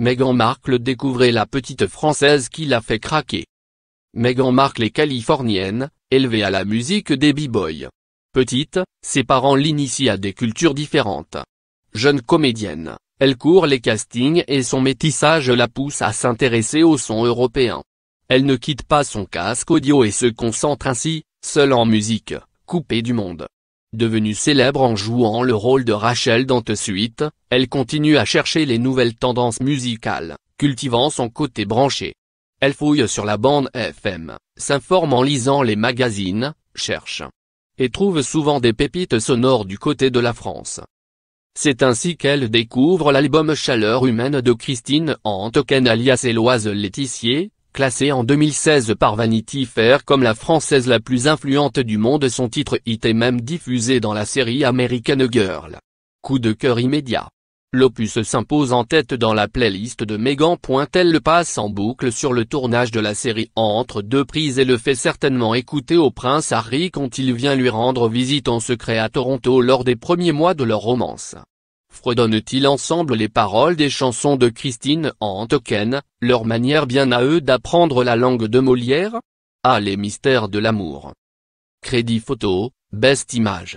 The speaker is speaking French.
Meghan Markle découvrait la petite française qui l'a fait craquer. Meghan Markle est californienne, élevée à la musique des b-boys. Petite, ses parents l'initient à des cultures différentes. Jeune comédienne, elle court les castings et son métissage la pousse à s'intéresser au son européen. Elle ne quitte pas son casque audio et se concentre ainsi, seule en musique, coupée du monde. Devenue célèbre en jouant le rôle de Rachel dans Suite, elle continue à chercher les nouvelles tendances musicales, cultivant son côté branché. Elle fouille sur la bande FM, s'informe en lisant les magazines, cherche. Et trouve souvent des pépites sonores du côté de la France. C'est ainsi qu'elle découvre l'album Chaleur humaine de Christine Antoken alias Eloise Laetitier classée en 2016 par Vanity Fair comme la française la plus influente du monde son titre hit est même diffusé dans la série American Girl. Coup de cœur immédiat. L'opus s'impose en tête dans la playlist de Megan. Elle le passe en boucle sur le tournage de la série entre deux prises et le fait certainement écouter au prince Harry quand il vient lui rendre visite en secret à Toronto lors des premiers mois de leur romance t ils ensemble les paroles des chansons de Christine en token, leur manière bien à eux d'apprendre la langue de Molière Ah les mystères de l'amour Crédit photo, best image